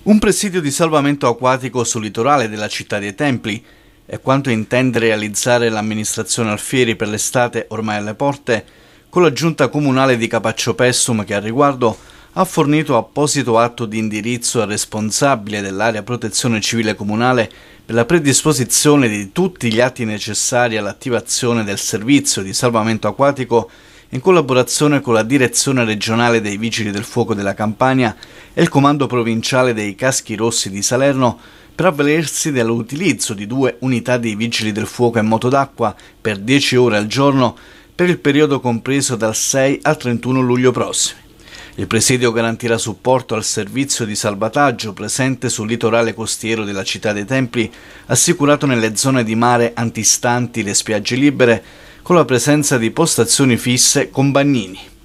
Un presidio di salvamento acquatico sul litorale della città dei Templi è quanto intende realizzare l'amministrazione Alfieri per l'estate ormai alle porte, con la giunta comunale di Capaccio Pessum che al riguardo ha fornito apposito atto di indirizzo al responsabile dell'area protezione civile comunale per la predisposizione di tutti gli atti necessari all'attivazione del servizio di salvamento acquatico in collaborazione con la direzione regionale dei Vigili del Fuoco della Campania e il Comando Provinciale dei Caschi Rossi di Salerno per avvalersi dell'utilizzo di due unità dei Vigili del Fuoco e moto d'acqua per 10 ore al giorno per il periodo compreso dal 6 al 31 luglio prossimo. Il presidio garantirà supporto al servizio di salvataggio presente sul litorale costiero della città dei Templi, assicurato nelle zone di mare antistanti le spiagge libere, con la presenza di postazioni fisse con bagnini.